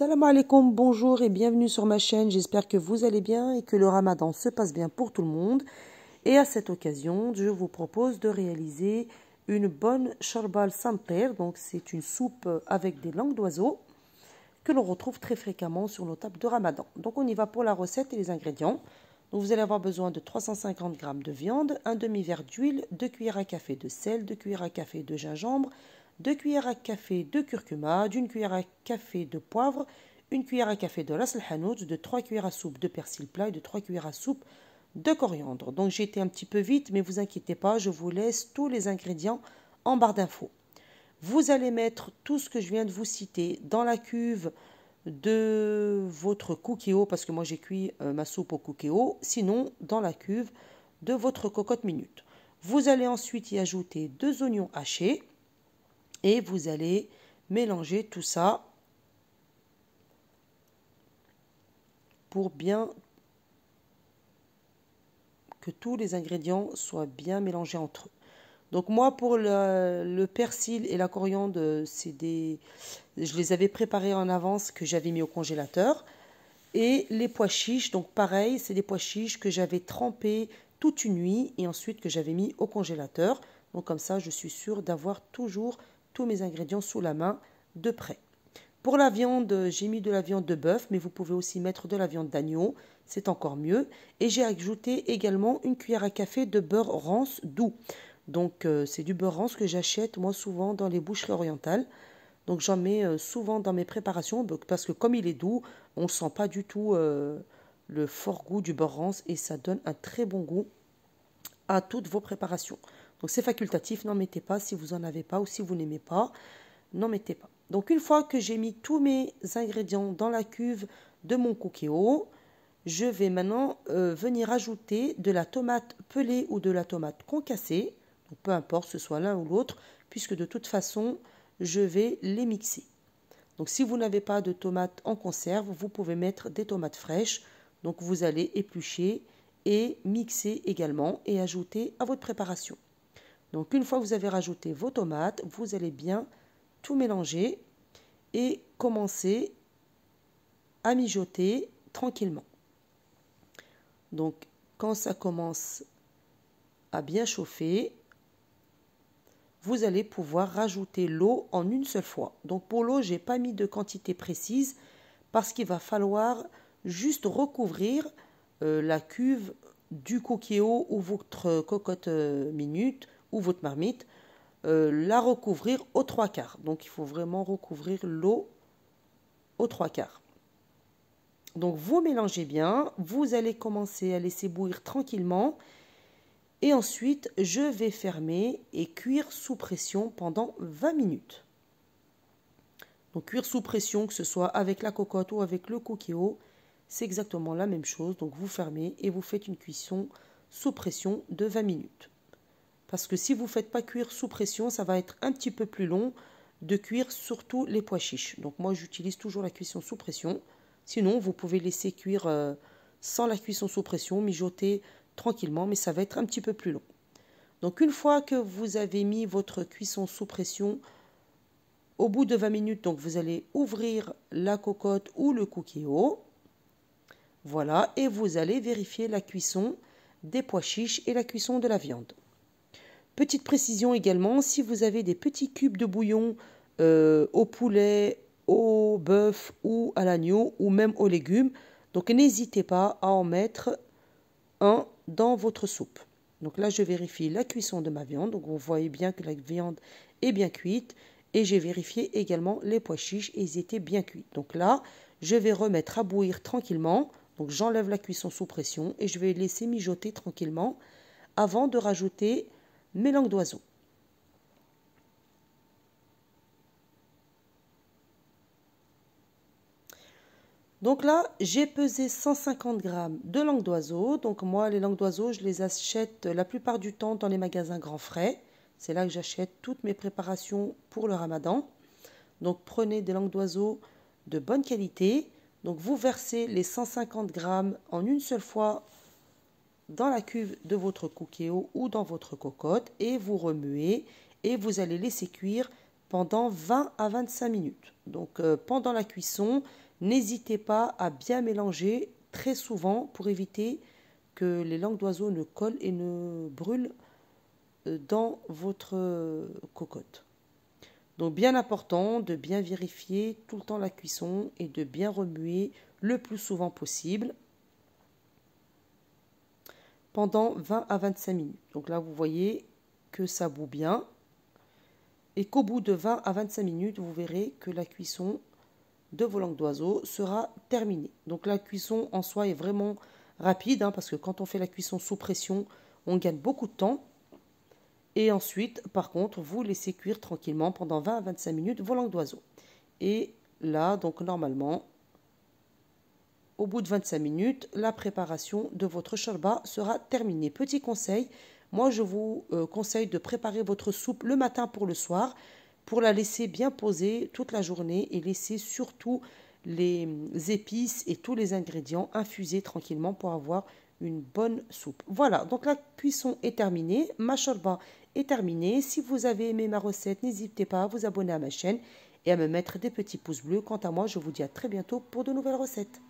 Salam alaikum, bonjour et bienvenue sur ma chaîne. J'espère que vous allez bien et que le ramadan se passe bien pour tout le monde. Et à cette occasion, je vous propose de réaliser une bonne charbal santer. Donc, c'est une soupe avec des langues d'oiseaux que l'on retrouve très fréquemment sur nos tables de ramadan. Donc, on y va pour la recette et les ingrédients. vous allez avoir besoin de 350 g de viande, un demi-verre d'huile, deux cuillères à café de sel, de cuillères à café de gingembre, 2 cuillères à café de curcuma, d'une cuillère à café de poivre, une cuillère à café de ras hanout, de trois cuillères à soupe de persil plat et de 3 cuillères à soupe de coriandre. Donc j'ai été un petit peu vite, mais vous inquiétez pas, je vous laisse tous les ingrédients en barre d'infos. Vous allez mettre tout ce que je viens de vous citer dans la cuve de votre cookéo, parce que moi j'ai cuit euh, ma soupe au cookéo, sinon dans la cuve de votre cocotte minute. Vous allez ensuite y ajouter deux oignons hachés, et vous allez mélanger tout ça pour bien que tous les ingrédients soient bien mélangés entre eux. Donc moi pour le, persil et la coriandre, c'est des je les avais préparés en avance que j'avais mis au congélateur et les pois chiches donc pareil, c'est des pois chiches que j'avais trempés toute une nuit et ensuite que j'avais mis au congélateur. Donc comme ça, je suis sûre d'avoir toujours tous mes ingrédients sous la main de près. Pour la viande, j'ai mis de la viande de bœuf, mais vous pouvez aussi mettre de la viande d'agneau, c'est encore mieux. Et j'ai ajouté également une cuillère à café de beurre rance doux. Donc euh, c'est du beurre rance que j'achète moi souvent dans les boucheries orientales. Donc j'en mets euh, souvent dans mes préparations parce que comme il est doux, on ne sent pas du tout euh, le fort goût du beurre rance et ça donne un très bon goût à toutes vos préparations. Donc c'est facultatif, n'en mettez pas si vous n'en avez pas ou si vous n'aimez pas, n'en mettez pas. Donc une fois que j'ai mis tous mes ingrédients dans la cuve de mon coqueo, je vais maintenant euh, venir ajouter de la tomate pelée ou de la tomate concassée, peu importe ce soit l'un ou l'autre, puisque de toute façon, je vais les mixer. Donc si vous n'avez pas de tomates en conserve, vous pouvez mettre des tomates fraîches. Donc vous allez éplucher et mixer également et ajouter à votre préparation. Donc une fois que vous avez rajouté vos tomates, vous allez bien tout mélanger et commencer à mijoter tranquillement. Donc quand ça commence à bien chauffer, vous allez pouvoir rajouter l'eau en une seule fois. Donc pour l'eau, j'ai pas mis de quantité précise parce qu'il va falloir juste recouvrir euh, la cuve du coquillot ou votre cocotte euh, minute ou votre marmite, euh, la recouvrir aux trois quarts. Donc il faut vraiment recouvrir l'eau aux trois quarts. Donc vous mélangez bien, vous allez commencer à laisser bouillir tranquillement et ensuite je vais fermer et cuire sous pression pendant 20 minutes. Donc cuire sous pression, que ce soit avec la cocotte ou avec le coquillot, c'est exactement la même chose. Donc vous fermez et vous faites une cuisson sous pression de 20 minutes. Parce que si vous ne faites pas cuire sous pression, ça va être un petit peu plus long de cuire surtout les pois chiches. Donc moi j'utilise toujours la cuisson sous pression. Sinon vous pouvez laisser cuire euh, sans la cuisson sous pression, mijoter tranquillement, mais ça va être un petit peu plus long. Donc une fois que vous avez mis votre cuisson sous pression, au bout de 20 minutes, donc vous allez ouvrir la cocotte ou le cookéo. Voilà, et vous allez vérifier la cuisson des pois chiches et la cuisson de la viande. Petite précision également, si vous avez des petits cubes de bouillon euh, au poulet, au bœuf ou à l'agneau ou même aux légumes, donc n'hésitez pas à en mettre un dans votre soupe. Donc là, je vérifie la cuisson de ma viande. Donc vous voyez bien que la viande est bien cuite. Et j'ai vérifié également les pois chiches et ils étaient bien cuits. Donc là, je vais remettre à bouillir tranquillement. Donc j'enlève la cuisson sous pression et je vais laisser mijoter tranquillement avant de rajouter mes langues d'oiseaux. Donc là, j'ai pesé 150 grammes de langues d'oiseau. Donc moi, les langues d'oiseau, je les achète la plupart du temps dans les magasins grands Frais. C'est là que j'achète toutes mes préparations pour le ramadan. Donc prenez des langues d'oiseau de bonne qualité. Donc vous versez les 150 grammes en une seule fois dans la cuve de votre cookéo ou dans votre cocotte et vous remuez et vous allez laisser cuire pendant 20 à 25 minutes. Donc euh, pendant la cuisson, n'hésitez pas à bien mélanger très souvent pour éviter que les langues d'oiseaux ne collent et ne brûlent euh, dans votre euh, cocotte. Donc bien important de bien vérifier tout le temps la cuisson et de bien remuer le plus souvent possible pendant 20 à 25 minutes. Donc là, vous voyez que ça bout bien. Et qu'au bout de 20 à 25 minutes, vous verrez que la cuisson de vos langues d'oiseau sera terminée. Donc la cuisson en soi est vraiment rapide, hein, parce que quand on fait la cuisson sous pression, on gagne beaucoup de temps. Et ensuite, par contre, vous laissez cuire tranquillement pendant 20 à 25 minutes vos langues d'oiseau. Et là, donc normalement, au bout de 25 minutes, la préparation de votre chorba sera terminée. Petit conseil, moi je vous euh, conseille de préparer votre soupe le matin pour le soir, pour la laisser bien poser toute la journée et laisser surtout les épices et tous les ingrédients infuser tranquillement pour avoir une bonne soupe. Voilà, donc la cuisson est terminée, ma shorba est terminée. Si vous avez aimé ma recette, n'hésitez pas à vous abonner à ma chaîne et à me mettre des petits pouces bleus. Quant à moi, je vous dis à très bientôt pour de nouvelles recettes.